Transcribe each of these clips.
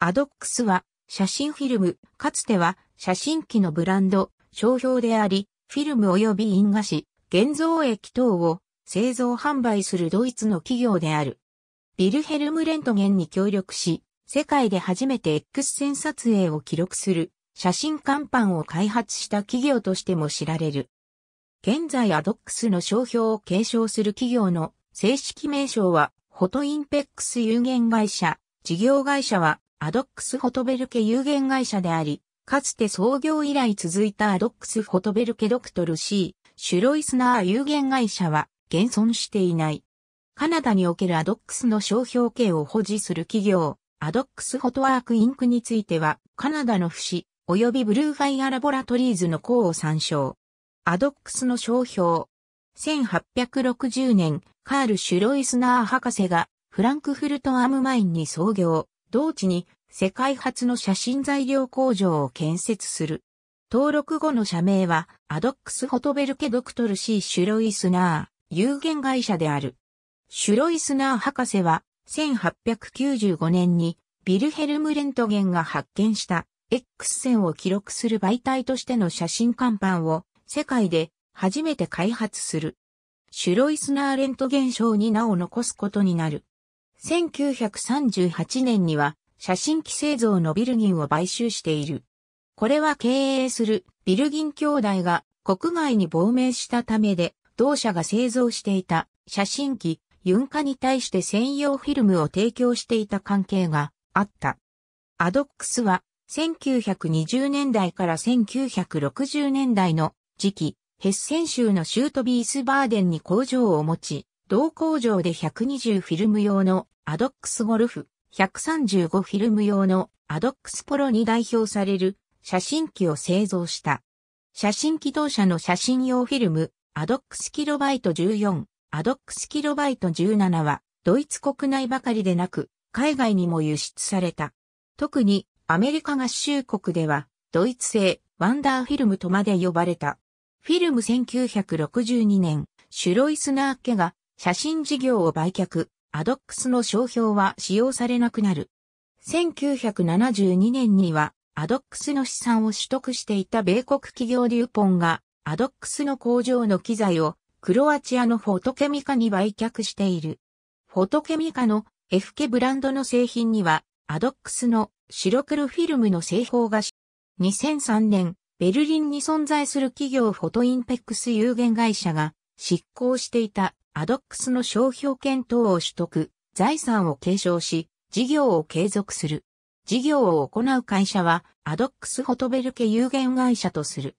アドックスは写真フィルム、かつては写真機のブランド、商標であり、フィルム及び因果紙、現像液等を製造販売するドイツの企業である。ビルヘルム・レントゲンに協力し、世界で初めて X 線撮影を記録する写真看板を開発した企業としても知られる。現在アドックスの商標を継承する企業の正式名称は、フォトインペックス有限会社、事業会社はアドックス・フォトベルケ有限会社であり、かつて創業以来続いたアドックス・フォトベルケ・ドクトル C、シュロイスナー有限会社は現存していない。カナダにおけるアドックスの商標権を保持する企業、アドックス・フォトワーク・インクについては、カナダの不死、及びブルーファイア・ラボラトリーズの項を参照。アドックスの商標。1860年、カール・シュロイスナー博士がフランクフルト・アムマインに創業、同地に世界初の写真材料工場を建設する。登録後の社名は、アドックスフォトベルケドクトルシー・シュロイスナー、有限会社である。シュロイスナー博士は、1895年に、ビルヘルム・レントゲンが発見した X 線を記録する媒体としての写真看板を世界で初めて開発する。シュロイスナーレントゲン賞に名を残すことになる。1938年には写真機製造のビルギンを買収している。これは経営するビルギン兄弟が国外に亡命したためで、同社が製造していた写真機、ユンカに対して専用フィルムを提供していた関係があった。アドックスは1920年代から1960年代の時期、ヘッセン州のシュートビースバーデンに工場を持ち、同工場で120フィルム用のアドックスゴルフ、135フィルム用のアドックスポロに代表される写真機を製造した。写真機動車の写真用フィルム、アドックスキロバイト14、アドックスキロバイト17は、ドイツ国内ばかりでなく、海外にも輸出された。特に、アメリカ合衆国では、ドイツ製、ワンダーフィルムとまで呼ばれた。フィルム1962年、シュロイスナー家が写真事業を売却、アドックスの商標は使用されなくなる。1972年には、アドックスの資産を取得していた米国企業デューポンが、アドックスの工場の機材を、クロアチアのフォトケミカに売却している。フォトケミカの FK ブランドの製品には、アドックスの白黒フィルムの製法が、2003年、ベルリンに存在する企業フォトインペックス有限会社が、執行していたアドックスの商標権等を取得、財産を継承し、事業を継続する。事業を行う会社は、アドックスホトベルケ有限会社とする。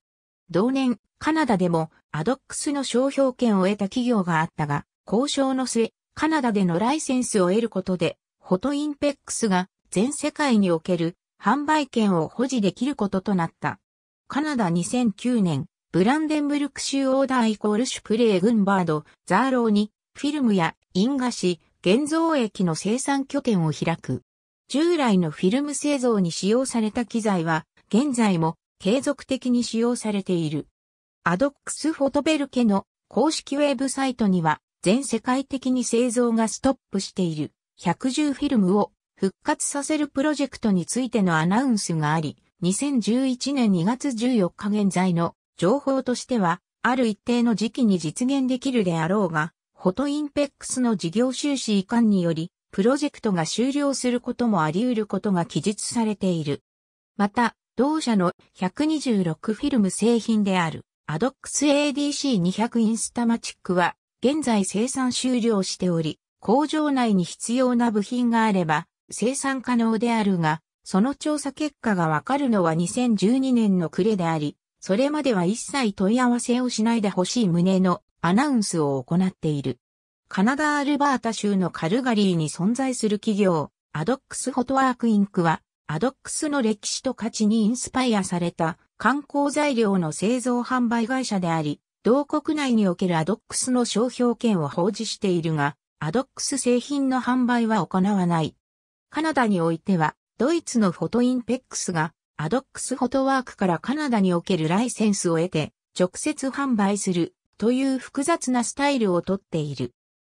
同年、カナダでも、アドックスの商標権を得た企業があったが、交渉の末、カナダでのライセンスを得ることで、フォトインペックスが全世界における販売権を保持できることとなった。カナダ2009年、ブランデンブルク州オーダーイコールシュプレーグンバード、ザーローに、フィルムや因果シ、現像液の生産拠点を開く。従来のフィルム製造に使用された機材は、現在も継続的に使用されている。アドックスフォトベルケの公式ウェブサイトには、全世界的に製造がストップしている110フィルムを復活させるプロジェクトについてのアナウンスがあり、2011年2月14日現在の情報としては、ある一定の時期に実現できるであろうが、フォトインペックスの事業収支移管により、プロジェクトが終了することもあり得ることが記述されている。また、同社の126フィルム製品である、アドックス ADC200 インスタマチックは、現在生産終了しており、工場内に必要な部品があれば、生産可能であるが、その調査結果がわかるのは2012年の暮れであり、それまでは一切問い合わせをしないでほしい旨のアナウンスを行っている。カナダ・アルバータ州のカルガリーに存在する企業、アドックス・フォトワーク・インクは、アドックスの歴史と価値にインスパイアされた観光材料の製造販売会社であり、同国内におけるアドックスの商標権を保持しているが、アドックス製品の販売は行わない。カナダにおいては、ドイツのフォトインペックスがアドックスフォトワークからカナダにおけるライセンスを得て、直接販売するという複雑なスタイルをとっている。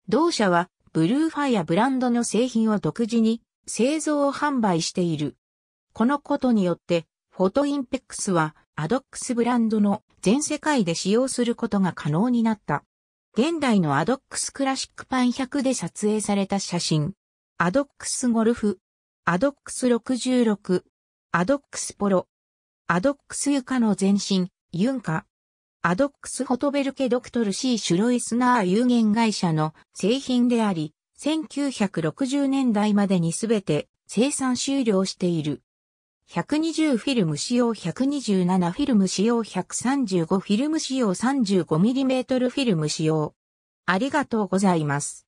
同社はブルーファイアブランドの製品を独自に製造を販売している。このことによって、フォトインペックスはアドックスブランドの全世界で使用することが可能になった。現代のアドックスクラシックパン100で撮影された写真。アドックスゴルフ。アドックス66。アドックスポロ。アドックスユカの前身、ユンカ。アドックスホトベルケドクトル C シュロイスナー有限会社の製品であり、1960年代までにすべて生産終了している。120フィルム使用127フィルム使用135フィルム使用 35mm フィルム使用。ありがとうございます。